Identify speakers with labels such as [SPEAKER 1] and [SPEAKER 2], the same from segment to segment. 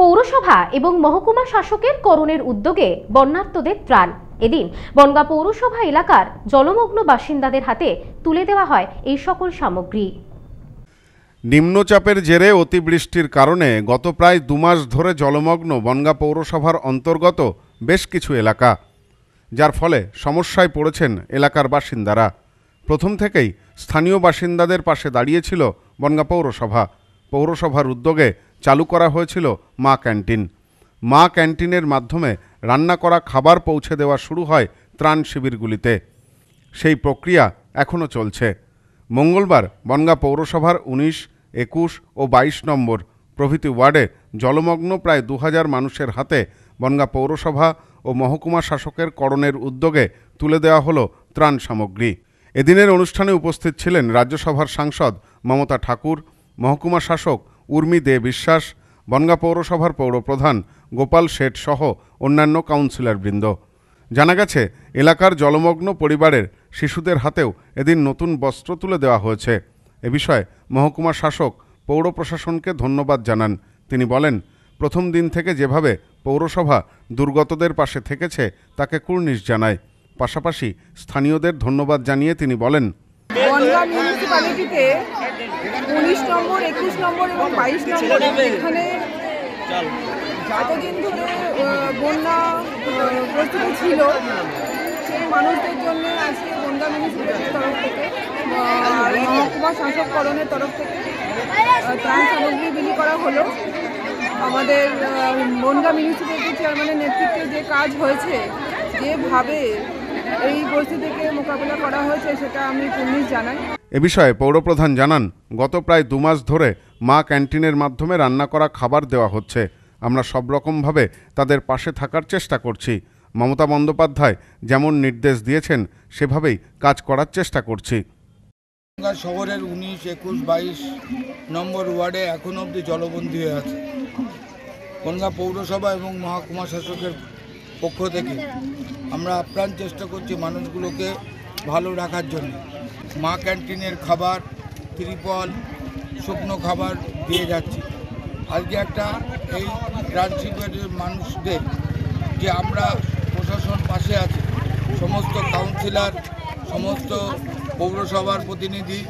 [SPEAKER 1] পৌরসভা এবং মহকুমা শাসকের করণের উদ্যোগে বন্যার্তদের ত্রাণ এদিন বনগা পৌরসভা এলাকার জলমগ্ন বাসিন্দাদের হাতে তুলে দেওয়া হয় এই সকল সামগ্রী নিম্নচাপের জেরে অতিবৃষ্টির কারণে গত প্রায় দুমাস ধরে জলমগ্ন বনগা পৌরসভার অন্তর্গত বেশ কিছু এলাকা যার ফলে সমস্যায় পড়েছেন এলাকার বাসিন্দারা প্রথম থেকেই স্থানীয় বাসিন্দাদের পাশে দাঁড়িয়েছিল বনগা পৌরসভা পৌরসভার উদ্যোগে চালু করা হয়েছিল মা ক্যান্টিন মা ক্যান্টিনের মাধ্যমে রান্না করা খাবার পৌঁছে দেওয়া শুরু হয় ত্রাণ শিবিরগুলিতে সেই প্রক্রিয়া এখনও চলছে মঙ্গলবার বনগা পৌরসভার উনিশ একুশ ও ২২ নম্বর প্রভৃতি ওয়ার্ডে জলমগ্ন প্রায় দু মানুষের হাতে বনগা পৌরসভা ও মহকুমা শাসকের করণের উদ্যোগে তুলে দেওয়া হলো ত্রাণ সামগ্রী এদিনের অনুষ্ঠানে উপস্থিত ছিলেন রাজ্যসভার সাংসদ মমতা ঠাকুর মহকুমা শাসক উর্মি দে বিশ্বাস বনগা পৌরসভার পৌরপ্রধান গোপাল শেঠ সহ অন্যান্য কাউন্সিলরবৃন্দ জানা গেছে এলাকার জলমগ্ন পরিবারের শিশুদের হাতেও এদিন নতুন বস্ত্র তুলে দেওয়া হয়েছে এ বিষয়ে মহকুমা শাসক পৌর প্রশাসনকে ধন্যবাদ জানান তিনি বলেন প্রথম দিন থেকে যেভাবে পৌরসভা দুর্গতদের পাশে থেকেছে তাকে কুর্নিশ জানায় পাশাপাশি স্থানীয়দের ধন্যবাদ জানিয়ে তিনি বলেন
[SPEAKER 2] বনগাঁ মিউনিসিপ্যালিটিতে উনিশ নম্বর একুশ নম্বর এবং বাইশ নম্বর এখানে এতদিন ধরে বন্যা প্রস্তুতি ছিল সেই মানুষদের জন্য আজকে বনগাঁ মিউনিসিপ্যালিটির তরফ থেকে মহকুমা শাসককরণের তরফ থেকে ত্রাণ সামগ্রী বিলি করা হলো আমাদের বনগাঁ মিউনিসিপ্যালিটির চেয়ারম্যানের নেতৃত্বে যে কাজ হয়েছে যেভাবে এই পরিস্থিতিকে মোকাবিলা করা হয়েছে সেটা আমি পুলিশ জানাই
[SPEAKER 1] এ বিষয়ে পৌরপ্রধান জানান গত প্রায় দু মাস ধরে মা ক্যান্টিনের মাধ্যমে রান্না করা খাবার দেওয়া হচ্ছে আমরা সব রকমভাবে তাদের পাশে থাকার চেষ্টা করছি মমতা বন্দ্যোপাধ্যায় যেমন নির্দেশ দিয়েছেন সেভাবেই কাজ করার চেষ্টা করছি
[SPEAKER 2] শহরের উনিশ একুশ বাইশ নম্বর ওয়ার্ডে এখন অবধি জলবন্দী হয়ে আছে গঙ্গা পৌরসভা এবং মহাকুমা শাসকের পক্ষ থেকে আমরা আপ্রাণ চেষ্টা করছি মানুষগুলোকে ভালো রাখার জন্য মা ক্যান্টিনের খাবার ত্রিপল শুকনো খাবার দিয়ে যাচ্ছি আজকে একটা এই ট্রান্সিপেটের মানুষদের যে আমরা প্রশাসন পাশে আছি সমস্ত কাউন্সিলার সমস্ত পৌরসভার প্রতিনিধি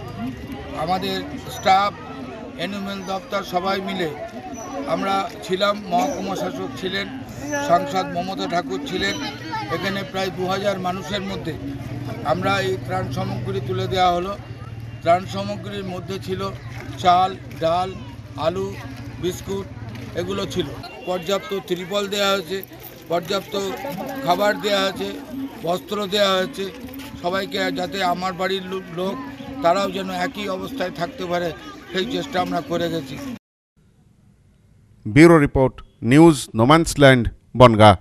[SPEAKER 2] আমাদের স্টাফ অ্যানিমেল দপ্তর সবাই মিলে আমরা ছিলাম মহকুমা শাসক ছিলেন সাংসদ মমতা ঠাকুর ছিলেন এখানে প্রায় দু মানুষের মধ্যে আমরা এই ত্রাণ সামগ্রী তুলে দেওয়া হলো ত্রাণ সামগ্রীর মধ্যে ছিল চাল ডাল আলু বিস্কুট এগুলো ছিল পর্যাপ্ত ত্রিপল দেওয়া হয়েছে পর্যাপ্ত খাবার দেওয়া হয়েছে বস্ত্র দেওয়া হয়েছে সবাইকে যাতে আমার বাড়ির লোক তারাও যেন একই অবস্থায় থাকতে পারে সেই চেষ্টা আমরা করে গেছি
[SPEAKER 1] bureau report news no man's land Bangaon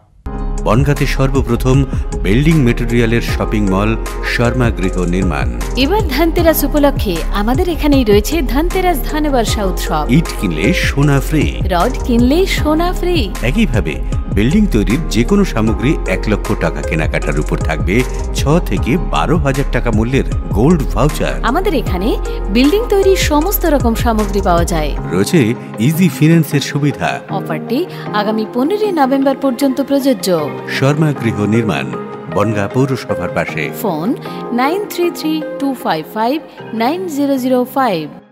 [SPEAKER 1] বনগাঁতে সর্বপ্রথম বিল্ডিং মেটেরিয়ালের শপিং মল শর্মা গৃহ নির্মাণ
[SPEAKER 2] এবার ধানতেরাস উপলক্ষে আমাদের এখানেই রয়েছে ধানতেরাস ধান বর্ষা উৎসব
[SPEAKER 1] ইট কিনলে সোনা ফ্রি
[SPEAKER 2] রড কিনলে সোনা ফ্রি
[SPEAKER 1] একইভাবে বিল্ডিং তৈরির যে কোনো সামগ্রী এক লক্ষ টাকা কেনাকাটার উপর থাকবে ছ থেকে বারো হাজার টাকা মূল্যের গোল্ড ভাউচার
[SPEAKER 2] আমাদের এখানে বিল্ডিং তৈরির সমস্ত রকম সামগ্রী পাওয়া যায়
[SPEAKER 1] রয়েছে ইজি ফিন্যান্সের সুবিধা
[SPEAKER 2] অফারটি আগামী পনেরোই নভেম্বর পর্যন্ত প্রযোজ্য
[SPEAKER 1] শর্মা গৃহ নির্মাণ বনগা পৌরসভার পাশে
[SPEAKER 2] phone nine three three two five five nine zero zero five